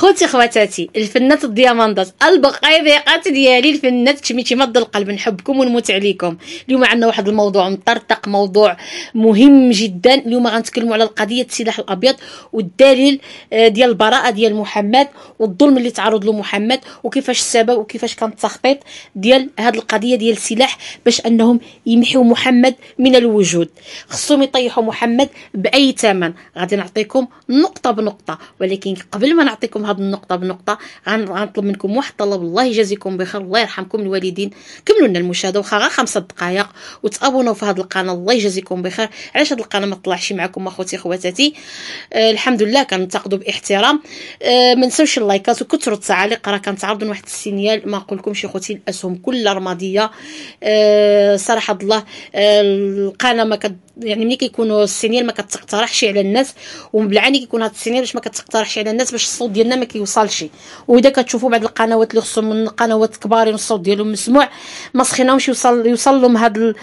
خوتي خواتاتي الفنات الدياماندات البقايبيقات ديالي الفنات كميتي مد القلب نحبكم ونموت عليكم اليوم عندنا واحد الموضوع مطرطق موضوع مهم جدا اليوم غنتكلموا على القضيه السلاح الابيض والدليل آه، ديال البراءه ديال محمد والظلم اللي تعرض له محمد وكيفاش السبب وكيفاش كان التخطيط ديال هاد القضيه ديال السلاح باش انهم يمحيو محمد من الوجود خصهم يطيحوا محمد باي ثمن غادي نعطيكم نقطه بنقطه ولكن قبل ما نعطيكم هاد النقطه بنقطه غنطلب منكم واحد الطلب الله يجازيكم بخير الله يرحمكم الوالدين كملوا لنا المشاهده واخا غير خمسة دقائق وتابوناو في هاد القناه الله يجازيكم بخير علاش هاد القناه ما طلعش معكم اخوتي خواتاتي آه الحمد لله كنتقدو باحترام آه ما نساوش اللايكات وكثروا التعاليق راه كنتعرضوا لواحد السينيال ما نقولكمش اخوتي الاسهم كلها رماديه آه صراحه الله آه القناه ما كد يعني ملي كيكونوا السينيال ما كتقترحش على الناس ومبلعاني كيكون هاد السينيال باش ما كتقترحش على الناس باش الصوت ديالنا ما كيوصلش واذا كتشوفوا بعض القنوات اللي خصهم من قنوات كبار الصوت ديالهم مسموع ما سخيناهمش يوصل يوصل لهم هاد ال...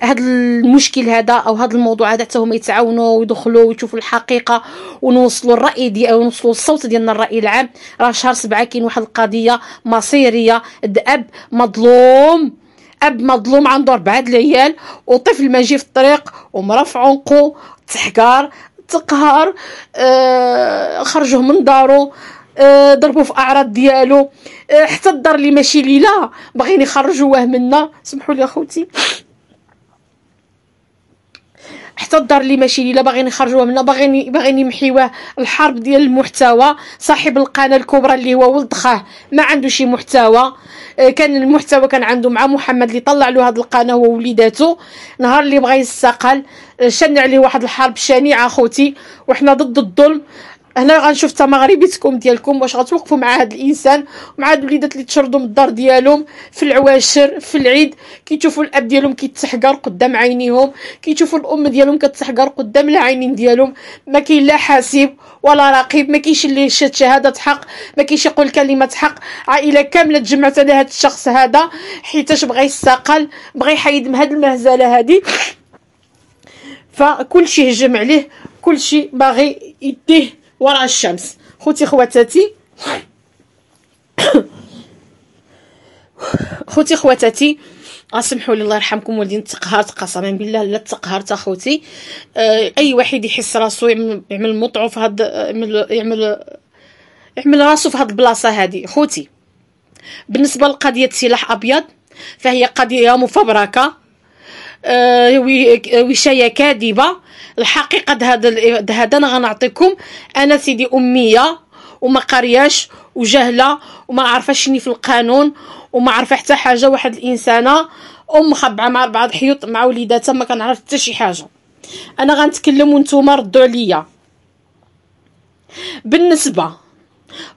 هاد المشكل هذا او هاد الموضوع هذا حتى هما يتعاونوا ويدخلوا ويشوفوا الحقيقه ونوصلوا الراي او نوصلوا الصوت ديالنا الراي العام راه شهر سبعة كاين واحد القضيه مصيريه الاب مظلوم اب مظلوم عنده اربعه العيال وطفل ما في الطريق ومرا في عنقو تحكار تقهر آه خرجوه من دارو آه ضربوا في اعراض ديالو آه حتى الدار اللي ماشي ليلا باغيين يخرجوه منا سمحوا لي اخوتي حتى الدار اللي ماشي لا باغيين يخرجوها منا باغيين باغيين يمحيوه الحرب ديال المحتوى صاحب القناه الكبرى اللي هو ولد خاه ما عنده شي محتوى آه، كان المحتوى كان عنده مع محمد اللي طلع له هذه القناه هو وليداتو نهار اللي بغى يستقل آه، شن عليه واحد الحرب شنيعه اخوتي وحنا ضد الظلم هنا غنشوف تمغربيتكم ديالكم واش غتوقفوا مع هذا الانسان مع هاد الوليدات اللي تشردوا من الدار ديالهم في العواشر في العيد كيشوفوا الاب ديالهم كيتسحقر قدام عينيهم كيشوفوا الام ديالهم كتسحقر قدام العينين ديالهم ما كاين لا حاسب ولا رقيب ما كاينش اللي شاد شهاده حق ما كاينش يقول كلمه حق عائله كامله تجمعت على هذا الشخص هذا حيتاش بغى يستقل بغى يحيد من هاد المهزله هذه فكل شيء هجم عليه كل شيء باغي يديه وراء الشمس خوتي خواتاتي خوتي خواتاتي اسمحوا لي الله يرحمكم والدين تقهرت قسما بالله لا تقهرت اخوتي آه، اي واحد يحس راسو يعمل مطعو في هاد يعمل يعمل يعمل راسو في هاد البلاصه هادي خوتي بالنسبه لقضيه سلاح ابيض فهي قضيه مفبركه آه، آه، وشايه كاذبه الحقيقه هذا هذا انا غنعطيكم انا سيدي اميه وما قرياش وجهله وما عارفاش في القانون وما عارفه حتى حاجه واحد الانسانه ام مخبعه مع اربعه الحيوط مع وليداتها ما كنعرف حتى شي حاجه انا غنتكلم وانتم ردوا عليا بالنسبه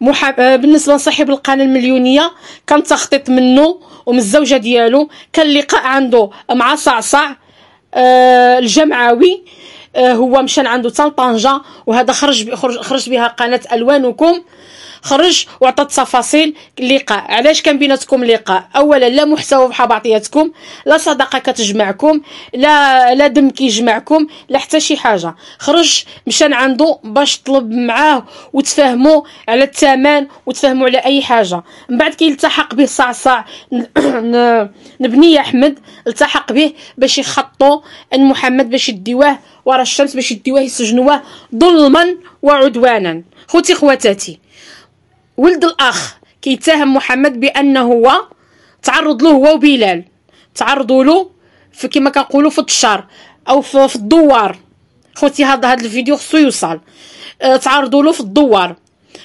محب... آه، بالنسبه لصاحب القناه المليونيه كان تخطيط منه ومن الزوجه ديالو كان لقاء عنده مع صعصع آه الجمعوي آه، هو مشى عنده حتى لطنجه وهذا خرج خرج خرج بها قناه الوانكم خرج وعطى تفاصيل اللقاء علاش كان بيناتكم لقاء اولا لا محتوى بحال بعضياتكم لا صداقه كتجمعكم لا لا دم كيجمعكم لا حتى شي حاجه خرج مشى عنده باش طلب معاه وتفاهموا على الثمن وتفاهموا على اي حاجه من بعد كيلتحق به صعصع نبنيه احمد التحق به باش يخطو ان محمد باش يديوه ورا الشمس باش يديوه يسجنوه ظلما وعدوانا خوتي خواتاتي ولد الاخ كيتهم محمد بانه هو تعرض له هو وبلال تعرضوا له كما كنقولوا في الشر او في, في الدوار خوتي هاد هاد الفيديو خصو يوصل أه تعرضوا له في الدوار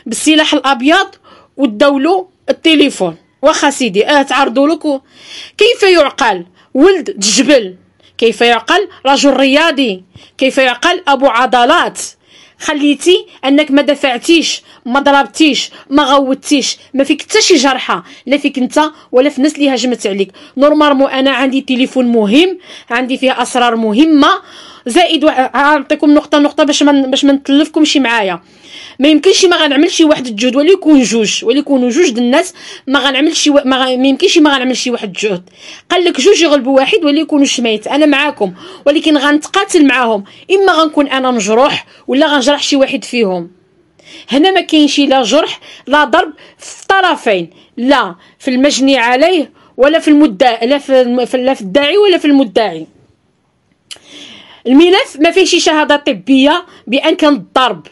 بالسلاح الابيض وداولو التليفون واخا سيدي اه تعرضوا لك كيف يعقل ولد الجبل كيف يعقل رجل رياضي كيف يعقل أبو عضلات خليتي انك ما دفعتيش ما ضربتيش ما غوتيش ما فيك حتى شي جرحه لا فيك انت ولا في الناس اللي هجمت عليك نورمالمون انا عندي تليفون مهم عندي فيه اسرار مهمه زائد نعطيكم نقطه نقطه باش من باش ما نتلفكمش معايا ما يمكنش ما غنعملش واحد الجهد ولا يكون جوج ولا يكونوا جوج د الناس ما غنعملش و... ما, غ... ما يمكنش ما غنعملش واحد الجهد قال لك جوج يغلبوا واحد ولا يكونوا شميت انا معاكم ولكن غنتقاتل معاهم اما غنكون انا مجروح ولا غنجرح شي واحد فيهم هنا ما كاينش لا جرح لا ضرب في الطرفين لا في المجني عليه ولا في المدعي لا في, لا في الداعي ولا في المدعي الملف ما فيهش شهاده طبيه بان كان الضرب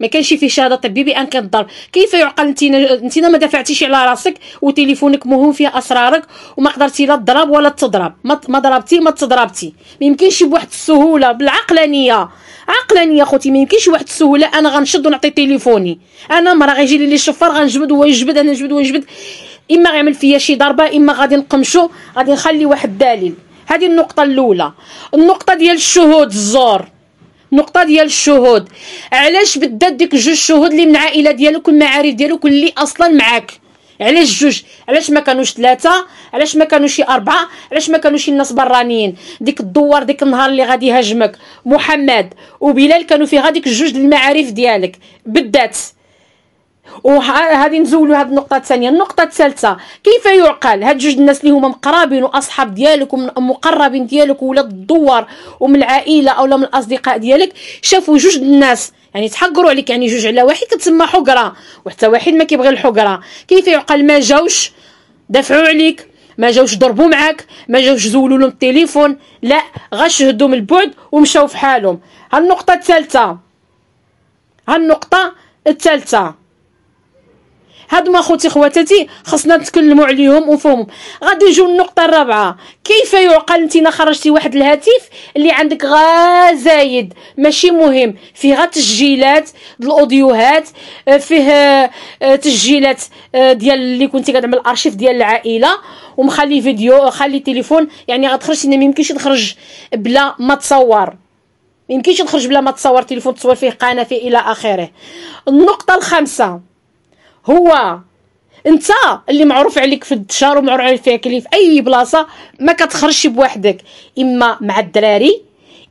ما كانش فيه شهاده طبيه بان كان ضرب كيف يعقل انت انت ما دافعتيش على راسك وتليفونك مهم فيه اسرارك وما قدرتي لا تضرب ولا تضرب ما ضربتي ما تضربتي ما يمكنش بواحد السهوله بالعقلانيه عقلانيه خوتي ما يمكنش بواحد السهوله انا غنشد ونعطي تليفوني انا مرة غيجي لي الشفار غنجبد هو يجبد انا نجبد هو يجبد اما غيعمل فيا شي ضربه اما غادي نقمشو غادي نخلي واحد الدليل هذه النقطه الاولى النقطه ديال الشهود الزور نقطه ديال الشهود علاش بدات ديك جوج شهود اللي من العائله ديالك والمعارف ديالك اللي اصلا معاك علاش جوج علاش ما كانوش ثلاثه علاش ما كانوش اربعه علاش ما كانوش الناس برانيين ديك الدوار ديك النهار اللي غادي يهاجمك محمد وبلال كانوا فيها ديك جوج المعارف ديالك بدات وهذه نزولوا هذه النقطه الثانيه النقطه الثالثه كيف يعقل هاد جوج الناس اللي هما مقربين واصحاب ديالك ومقربين ديالك ولا الدوار ومن العائله اولا من الاصدقاء ديالك شافوا جوج الناس يعني تحقروا عليك يعني جوج على واحد كتسمى حقره وحتى واحد ما كيبغي الحقره كيف يعقل ما جاوش دافعوا عليك ما جاوش ضربوا معاك ما جاوش زولوا لهم التليفون لا غشهدوا من البعد ومشاو في حالهم ها النقطه الثالثه ها النقطه الثالثه هاد ما خوتي خواتاتي خصنا نتكلموا عليهم ونفهمهم غادي نجيو النقطه الرابعه كيف يعقل انتينا خرجتي واحد الهاتف اللي عندك غا زايد ماشي مهم فيه غا تسجيلات الاوديوهات آه، فيه آه، تسجيلات آه، ديال اللي كنتي كتعمل ارشيف ديال العائله ومخلي فيديو خلي تليفون يعني غتخرج ما يمكنش تخرج بلا ما تصور ما يمكنش تخرج بلا ما تصور تليفون تصور فيه قناه فيه الى اخره النقطه الخامسه هو انت اللي معروف عليك في الدشار ومعروف عليك فيها كلي في اي بلاصه ما كتخرجش بوحدك اما مع الدراري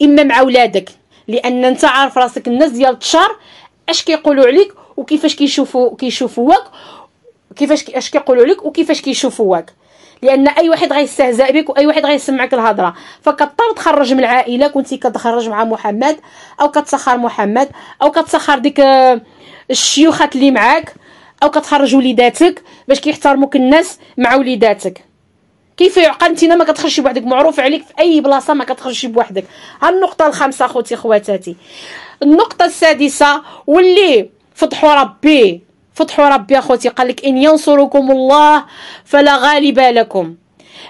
اما مع ولادك لان انت عارف راسك الناس ديال الدشار اش كيقولوا عليك وكيفاش كيشوفوا كيشوفوك كيفاش اش كيقولوا عليك وكيفاش كيشوفوك لان اي واحد غيستهزأ بك واي واحد غيسمعك الهضره فكضطر تخرج من العائله كنتي كتخرج مع محمد او كتسخر محمد او كتسخر ديك آه، الشيوخات اللي معاك او كتخرج وليداتك باش كيحترموك الناس مع وليداتك كيف يعقل انت ما كتخرجي بوحدك معروف عليك في اي بلاصه ما كتخرجي بوحدك ها النقطه الخامسه اخوتي خواتاتي النقطه السادسه واللي فضحوا ربي فضحوا ربي اخوتي قال لك ان ينصركم الله فلا غالب لكم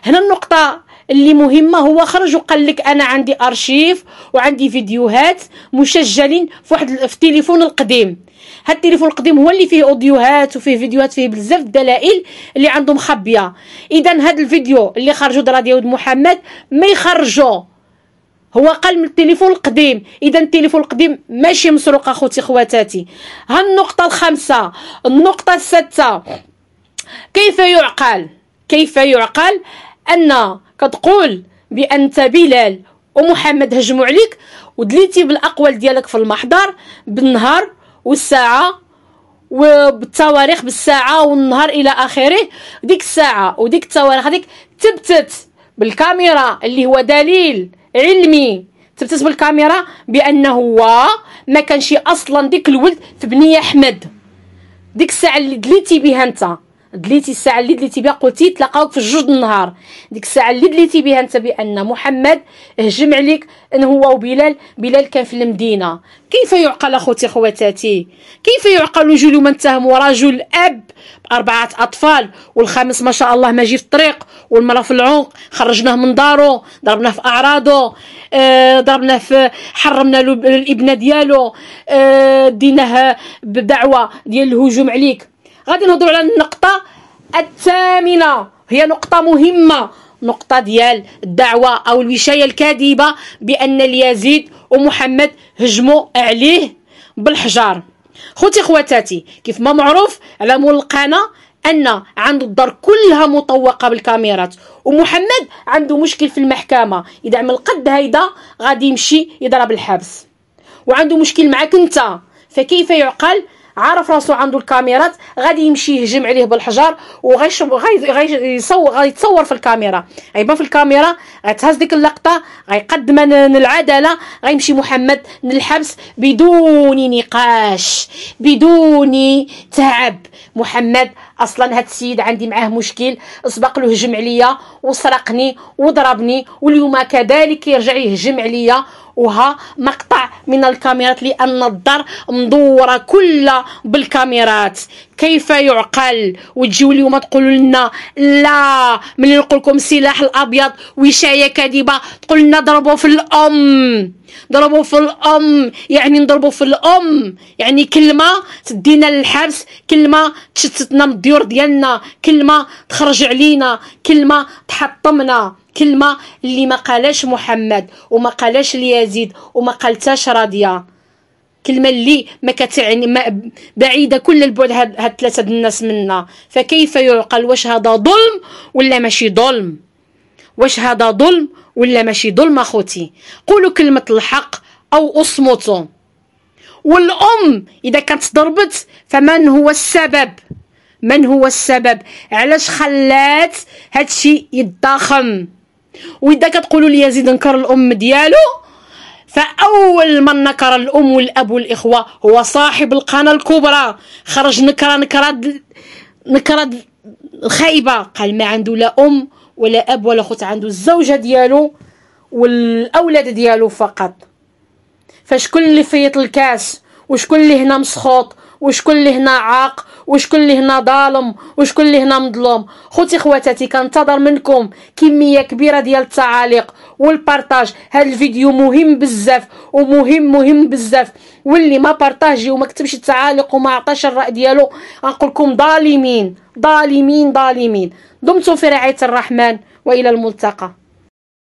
هنا النقطه اللي مهمه هو خرج وقال لك انا عندي ارشيف وعندي فيديوهات مسجلين في واحد في التليفون القديم هاد التليفون القديم هو اللي فيه اوديوهات وفيه فيديوهات فيه بزاف الدلائل اللي عندهم خبيه اذا هاد الفيديو اللي خرجوا درا ديال محمد ما يخرجو هو قال من التليفون القديم اذا التليفون القديم ماشي مسروق اخوتي خواتاتي ها النقطه الخامسه النقطه السادسه كيف يعقل كيف يعقل ان كتقول بانت بلال ومحمد هجموا عليك ودليتي بالاقوال ديالك في المحضر بالنهار والساعه وبالتواريخ بالساعه والنهار الى اخره ديك الساعه وديك التواريخ هذيك تبتت بالكاميرا اللي هو دليل علمي تبتت بالكاميرا بانه هو ما كانش اصلا ديك الولد في بنيه احمد ديك الساعه اللي دليتي بها انت دليتي الساعه اللي دليتي بها قلتي تلاقاوك في جوج النهار ديك الساعه اللي دليتي بها انت بان محمد هجم عليك ان هو وبلال بلال كان في المدينه كيف يعقل اخوتي خواتاتي كيف يعقل رجل من تهم رجل اب باربعه اطفال والخامس ما شاء الله ماجي في الطريق والمراه في العنق خرجناه من دارو ضربناه في اعراضه آه ضربناه في حرمنا الابنه ديالو آه ديناه بدعوه ديال الهجوم عليك غادي نهضروا على النقطه الثامنه هي نقطه مهمه نقطه ديال الدعوه او الوشايه الكاذبه بان اليزيد ومحمد هجموا عليه بالحجار خوتي خواتاتي كيف ما معروف على مول القناه ان عنده الدار كلها مطوقه بالكاميرات ومحمد عنده مشكل في المحكمه اذا عمل قد هيدا غادي يمشي يضرب الحبس وعنده مشكل معاك انت فكيف يعقل عارف راسو عنده الكاميرات غادي يمشي يهجم عليه بالحجر غي غيتصور في الكاميرا غيبان في الكاميرا غتهز ديك اللقطه غيقدم العداله غيمشي محمد للحبس بدون نقاش بدون تعب محمد اصلا هاد السيد عندي معاه مشكل سبق له هجم عليا وسرقني وضربني واليوم كذلك يرجع يهجم عليا وها مقطع من الكاميرات لان الدار مدوره كلها بالكاميرات كيف يعقل وتجيو اليوم تقولوا لنا لا ملي نقول لكم سلاح الابيض وشايه كاذبه تقول لنا ضربوا في الام ضربوا في الام يعني نضربوا في الام يعني كلمه تدينا للحبس كلمه تشتتنا من الديور ديالنا كلمه تخرج علينا كلمه تحطمنا كلمه اللي ما قالاش محمد وما قالاش ليزيد وما قالتاش راضيه كلمه اللي ما كتعني ما بعيده كل البعد هاد, هاد ثلاثه الناس منا فكيف يعقل واش هذا ظلم ولا ماشي ظلم واش هذا ظلم ولا ماشي ظلم اخوتي قولوا كلمه الحق او اصمتوا والام اذا كانت ضربت فمن هو السبب من هو السبب علاش خلات هادشي يتضخم واذا كتقولوا لي زيد نكر الام ديالو فاول من نكر الام والاب والاخوه هو صاحب القناه الكبرى خرج نكره نكره نكره الخايبه قال ما عنده لا ام ولا اب ولا خوت عنده الزوجه ديالو والاولاد ديالو فقط فشكون اللي فيط الكاس وشكون اللي هنا مسخوط وشكون اللي هنا عاق وشكون اللي هنا ظالم وشكون اللي هنا مظلوم خوتي خواتاتي كنتظر منكم كميه كبيره ديال التعاليق والبارطاج هذا الفيديو مهم بزاف ومهم مهم بزاف واللي ما بارطاجي وما كتبش التعاليق وما عطاش الراي ديالو نقول لكم ظالمين ظالمين ظالمين دمتم في رعايه الرحمن والى الملتقى